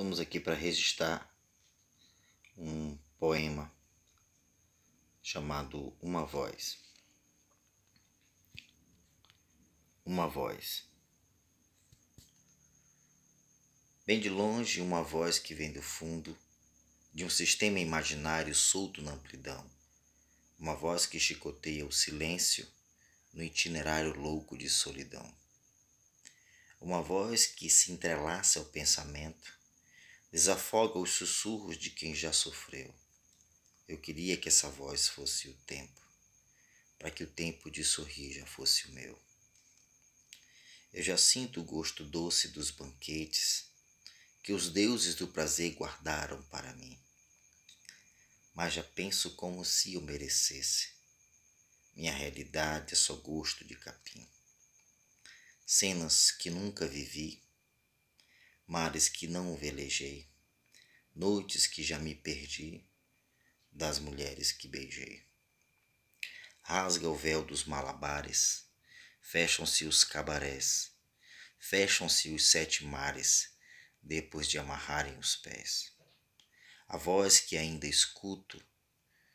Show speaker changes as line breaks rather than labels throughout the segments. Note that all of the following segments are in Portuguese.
Estamos aqui para registrar um poema chamado Uma Voz. Uma voz. Bem de longe, uma voz que vem do fundo de um sistema imaginário solto na amplidão. Uma voz que chicoteia o silêncio no itinerário louco de solidão. Uma voz que se entrelaça ao pensamento desafoga os sussurros de quem já sofreu. Eu queria que essa voz fosse o tempo, para que o tempo de sorrir já fosse o meu. Eu já sinto o gosto doce dos banquetes que os deuses do prazer guardaram para mim. Mas já penso como se eu merecesse. Minha realidade é só gosto de capim. Cenas que nunca vivi mares que não velejei, noites que já me perdi, das mulheres que beijei. Rasga o véu dos malabares, fecham-se os cabarés, fecham-se os sete mares, depois de amarrarem os pés. A voz que ainda escuto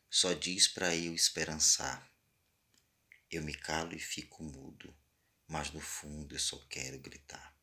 só diz para eu esperançar. Eu me calo e fico mudo, mas no fundo eu só quero gritar.